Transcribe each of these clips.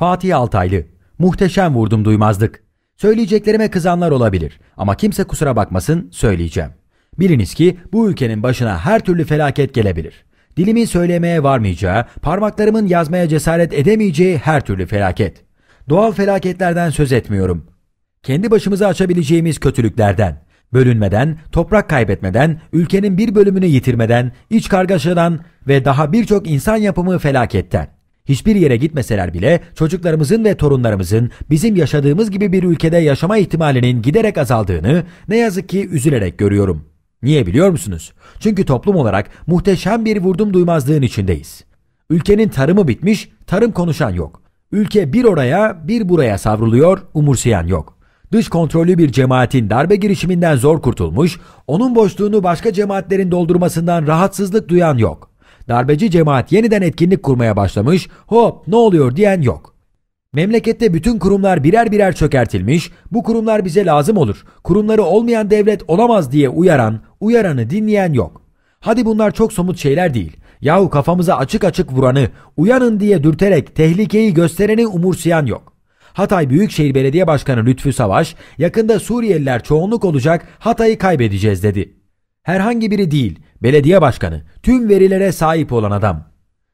Fatih Altaylı. Muhteşem vurdum duymazdık. Söyleyeceklerime kızanlar olabilir ama kimse kusura bakmasın söyleyeceğim. Biliniz ki bu ülkenin başına her türlü felaket gelebilir. Dilimin söylemeye varmayacağı, parmaklarımın yazmaya cesaret edemeyeceği her türlü felaket. Doğal felaketlerden söz etmiyorum. Kendi başımıza açabileceğimiz kötülüklerden, bölünmeden, toprak kaybetmeden, ülkenin bir bölümünü yitirmeden, iç kargaşadan ve daha birçok insan yapımı felaketten. Hiçbir yere gitmeseler bile çocuklarımızın ve torunlarımızın bizim yaşadığımız gibi bir ülkede yaşama ihtimalinin giderek azaldığını ne yazık ki üzülerek görüyorum. Niye biliyor musunuz? Çünkü toplum olarak muhteşem bir vurdum duymazlığın içindeyiz. Ülkenin tarımı bitmiş, tarım konuşan yok. Ülke bir oraya bir buraya savruluyor, umursayan yok. Dış kontrollü bir cemaatin darbe girişiminden zor kurtulmuş, onun boşluğunu başka cemaatlerin doldurmasından rahatsızlık duyan yok. Darbeci cemaat yeniden etkinlik kurmaya başlamış, hop ne oluyor diyen yok. Memlekette bütün kurumlar birer birer çökertilmiş, bu kurumlar bize lazım olur, kurumları olmayan devlet olamaz diye uyaran, uyaranı dinleyen yok. Hadi bunlar çok somut şeyler değil. Yahu kafamıza açık açık vuranı, uyanın diye dürterek tehlikeyi göstereni umursayan yok. Hatay Büyükşehir Belediye Başkanı Lütfü Savaş, yakında Suriyeliler çoğunluk olacak Hatay'ı kaybedeceğiz dedi. Herhangi biri değil, belediye başkanı, tüm verilere sahip olan adam.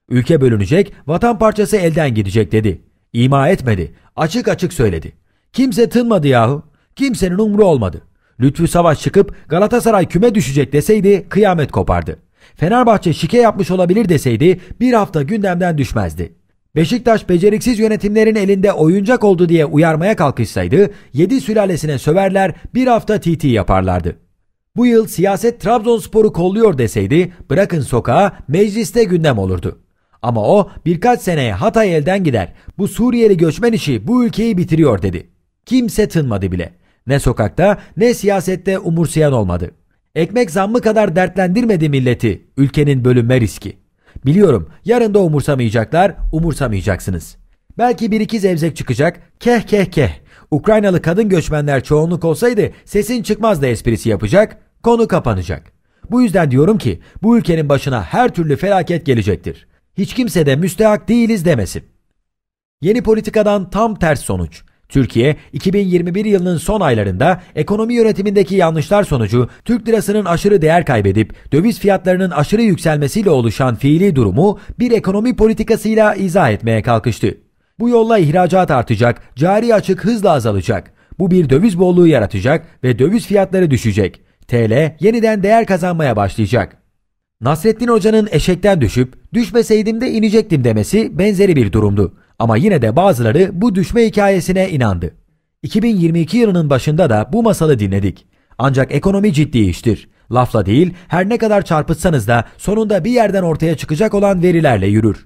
Ülke bölünecek, vatan parçası elden gidecek dedi. İma etmedi, açık açık söyledi. Kimse tınmadı yahu, kimsenin umru olmadı. Lütfü Savaş çıkıp Galatasaray küme düşecek deseydi kıyamet kopardı. Fenerbahçe şike yapmış olabilir deseydi bir hafta gündemden düşmezdi. Beşiktaş beceriksiz yönetimlerin elinde oyuncak oldu diye uyarmaya kalkışsaydı 7 sülalesine söverler bir hafta TT yaparlardı. Bu yıl siyaset Trabzonspor'u kolluyor deseydi bırakın sokağa mecliste gündem olurdu. Ama o birkaç seneye Hatay elden gider. Bu Suriyeli göçmen işi bu ülkeyi bitiriyor dedi. Kimse tınmadı bile. Ne sokakta ne siyasette umursayan olmadı. Ekmek zammı kadar dertlendirmedi milleti ülkenin bölünme riski. Biliyorum yarın da umursamayacaklar, umursamayacaksınız. Belki bir iki zevzek çıkacak, keh keh keh. Ukraynalı kadın göçmenler çoğunluk olsaydı sesin çıkmaz da esprisi yapacak. Konu kapanacak. Bu yüzden diyorum ki bu ülkenin başına her türlü felaket gelecektir. Hiç kimse de müstehak değiliz demesin. Yeni politikadan tam ters sonuç. Türkiye 2021 yılının son aylarında ekonomi yönetimindeki yanlışlar sonucu Türk lirasının aşırı değer kaybedip döviz fiyatlarının aşırı yükselmesiyle oluşan fiili durumu bir ekonomi politikasıyla izah etmeye kalkıştı. Bu yolla ihracat artacak, cari açık hızla azalacak. Bu bir döviz bolluğu yaratacak ve döviz fiyatları düşecek. TL yeniden değer kazanmaya başlayacak. Nasrettin Hoca'nın eşekten düşüp düşmeseydim de inecektim demesi benzeri bir durumdu. Ama yine de bazıları bu düşme hikayesine inandı. 2022 yılının başında da bu masalı dinledik. Ancak ekonomi ciddi iştir. Lafla değil her ne kadar çarpıtsanız da sonunda bir yerden ortaya çıkacak olan verilerle yürür.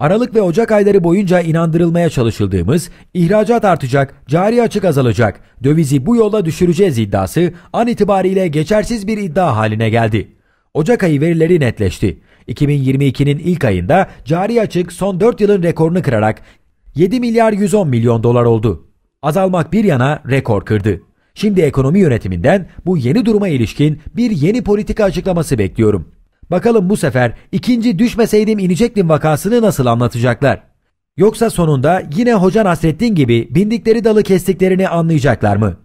Aralık ve Ocak ayları boyunca inandırılmaya çalışıldığımız ihracat artacak, cari açık azalacak, dövizi bu yolla düşüreceğiz iddiası an itibariyle geçersiz bir iddia haline geldi. Ocak ayı verileri netleşti. 2022'nin ilk ayında cari açık son 4 yılın rekorunu kırarak 7 milyar 110 milyon dolar oldu. Azalmak bir yana rekor kırdı. Şimdi ekonomi yönetiminden bu yeni duruma ilişkin bir yeni politika açıklaması bekliyorum. Bakalım bu sefer ikinci düşmeseydim inecektim vakasını nasıl anlatacaklar? Yoksa sonunda yine Hoca Nasrettin gibi bindikleri dalı kestiklerini anlayacaklar mı?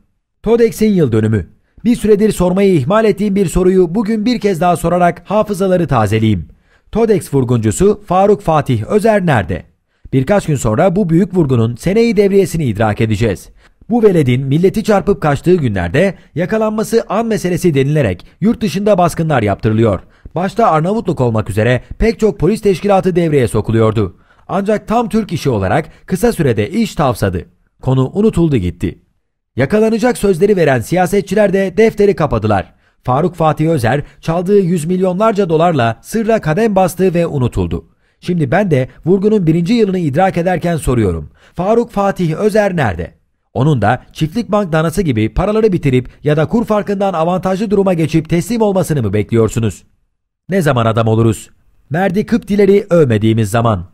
Todex'in yıl dönümü. Bir süredir sormayı ihmal ettiğim bir soruyu bugün bir kez daha sorarak hafızaları tazeleyeyim. Todex vurguncusu Faruk Fatih Özer nerede? Birkaç gün sonra bu büyük vurgunun seneyi devriyesini idrak edeceğiz. Bu veledin milleti çarpıp kaçtığı günlerde yakalanması an meselesi denilerek yurt dışında baskınlar yaptırılıyor. Başta Arnavutluk olmak üzere pek çok polis teşkilatı devreye sokuluyordu. Ancak tam Türk işi olarak kısa sürede iş tavsadı. Konu unutuldu gitti. Yakalanacak sözleri veren siyasetçiler de defteri kapadılar. Faruk Fatih Özer çaldığı yüz milyonlarca dolarla sırla kadem bastı ve unutuldu. Şimdi ben de vurgunun birinci yılını idrak ederken soruyorum. Faruk Fatih Özer nerede? Onun da çiftlik bank danası gibi paraları bitirip ya da kur farkından avantajlı duruma geçip teslim olmasını mı bekliyorsunuz? Ne zaman adam oluruz? Merdi Kıptileri övmediğimiz zaman.